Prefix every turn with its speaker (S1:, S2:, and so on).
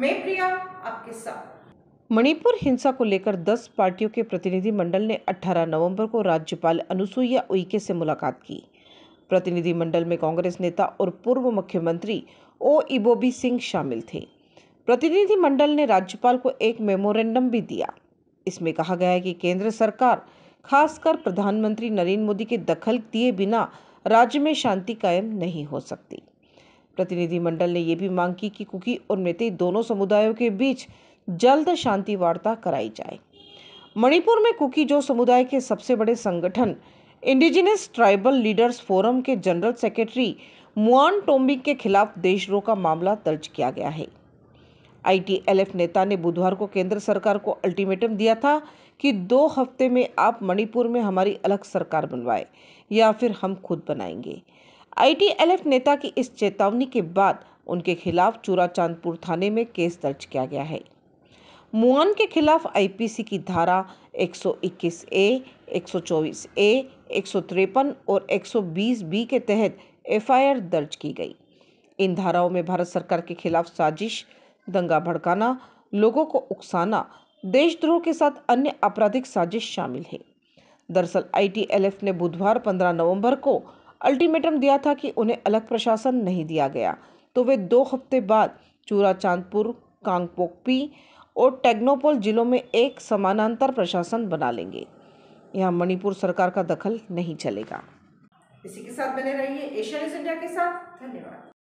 S1: मैं प्रिया आपके साथ मणिपुर हिंसा को लेकर 10 पार्टियों के प्रतिनिधि मंडल ने 18 नवंबर को राज्यपाल अनुसुईया उइके से मुलाकात की प्रतिनिधि मंडल में कांग्रेस नेता और पूर्व मुख्यमंत्री ओ इबोबी सिंह शामिल थे प्रतिनिधि मंडल ने राज्यपाल को एक मेमोरेंडम भी दिया इसमें कहा गया है कि केंद्र सरकार खासकर प्रधानमंत्री नरेंद्र मोदी के दखल दिए बिना राज्य में शांति कायम नहीं हो सकती प्रतिनिधिमंडल ने यह भी मांग की कि कुकी और मेते दोनों समुदायों के बीच जल्द शांति वार्ता कराई जाए मणिपुर में कुकी जो समुदाय के सबसे बड़े संगठन इंडिजिनस ट्राइबल लीडर्स फोरम के जनरल सेक्रेटरी मुआन टोम्बिक के खिलाफ देशद्रोह का मामला दर्ज किया गया है आईटीएलएफ नेता ने बुधवार को केंद्र सरकार को अल्टीमेटम दिया था कि दो हफ्ते में आप मणिपुर में हमारी अलग सरकार बनवाए या फिर हम खुद बनाएंगे आईटीएलएफ नेता की इस चेतावनी के बाद उनके खिलाफ चूरा चांदपुर थाने में केस दर्ज किया गया है मुआन के खिलाफ आईपीसी की धारा 121 ए 124 ए एक और 120 बी के तहत एफआईआर दर्ज की गई इन धाराओं में भारत सरकार के खिलाफ साजिश दंगा भड़काना लोगों को उकसाना देशद्रोह के साथ अन्य आपराधिक साजिश शामिल है दरअसल आईटीएलएफ ने बुधवार 15 नवंबर को अल्टीमेटम दिया था कि उन्हें अलग प्रशासन नहीं दिया गया तो वे दो हफ्ते बाद चूरा चांदपुर कांगपोकपी और टेग्नोपोल जिलों में एक समानांतर प्रशासन बना लेंगे यहाँ मणिपुर सरकार का दखल नहीं चलेगा इसी के साथ बने रहिए न्यूज इंडिया के साथ धन्यवाद